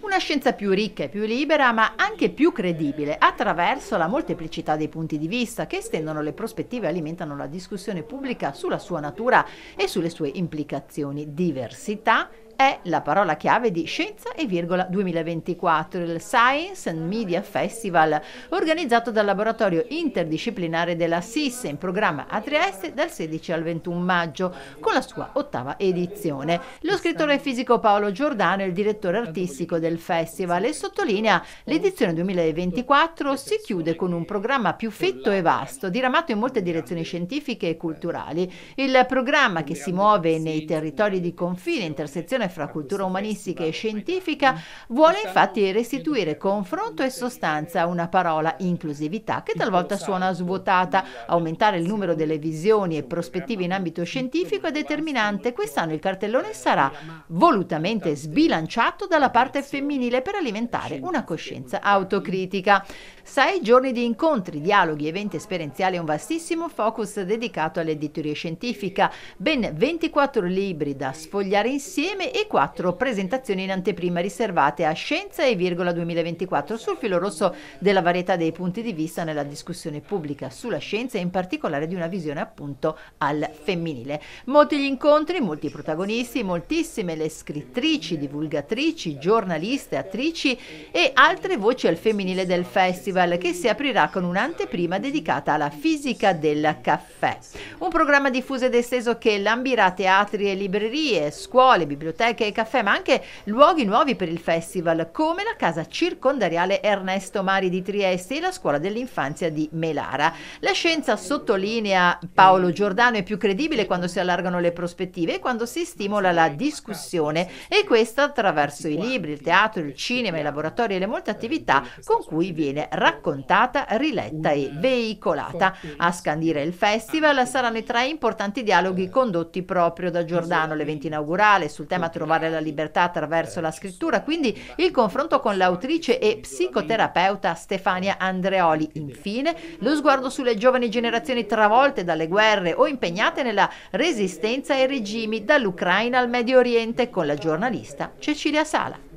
Una scienza più ricca e più libera, ma anche più credibile, attraverso la molteplicità dei punti di vista che estendono le prospettive e alimentano la discussione pubblica sulla sua natura e sulle sue implicazioni. Diversità, è la parola chiave di Scienza e Virgola 2024, il Science and Media Festival, organizzato dal laboratorio interdisciplinare della SIS in programma a Trieste dal 16 al 21 maggio, con la sua ottava edizione. Lo scrittore fisico Paolo Giordano è il direttore artistico del festival e sottolinea l'edizione 2024 si chiude con un programma più fitto e vasto, diramato in molte direzioni scientifiche e culturali. Il programma che si muove nei territori di confine, intersezione fra cultura umanistica e scientifica vuole infatti restituire confronto e sostanza a una parola inclusività che talvolta suona svuotata. Aumentare il numero delle visioni e prospettive in ambito scientifico è determinante. Quest'anno il cartellone sarà volutamente sbilanciato dalla parte femminile per alimentare una coscienza autocritica. Sei giorni di incontri, dialoghi, eventi esperienziali e un vastissimo focus dedicato all'editoria scientifica. Ben 24 libri da sfogliare insieme e quattro presentazioni in anteprima riservate a Scienza e Virgola 2024 sul filo rosso della varietà dei punti di vista nella discussione pubblica sulla scienza e in particolare di una visione appunto al femminile. Molti gli incontri, molti i protagonisti, moltissime le scrittrici, divulgatrici, giornaliste, attrici e altre voci al femminile del festival che si aprirà con un'anteprima dedicata alla fisica del caffè. Un programma diffuso ed esteso che lambirà teatri e librerie, scuole, biblioteche, discoteche e caffè, ma anche luoghi nuovi per il festival, come la casa circondariale Ernesto Mari di Trieste e la scuola dell'infanzia di Melara. La scienza sottolinea Paolo Giordano è più credibile quando si allargano le prospettive e quando si stimola la discussione e questa attraverso i libri, il teatro, il cinema, i laboratori e le molte attività con cui viene raccontata, riletta e veicolata. A scandire il festival saranno i tre importanti dialoghi condotti proprio da Giordano, l'evento inaugurale sul tema trovare la libertà attraverso eh, la scrittura, quindi il confronto con l'autrice e psicoterapeuta Stefania Andreoli. Infine, lo sguardo sulle giovani generazioni travolte dalle guerre o impegnate nella resistenza ai regimi dall'Ucraina al Medio Oriente con la giornalista Cecilia Sala.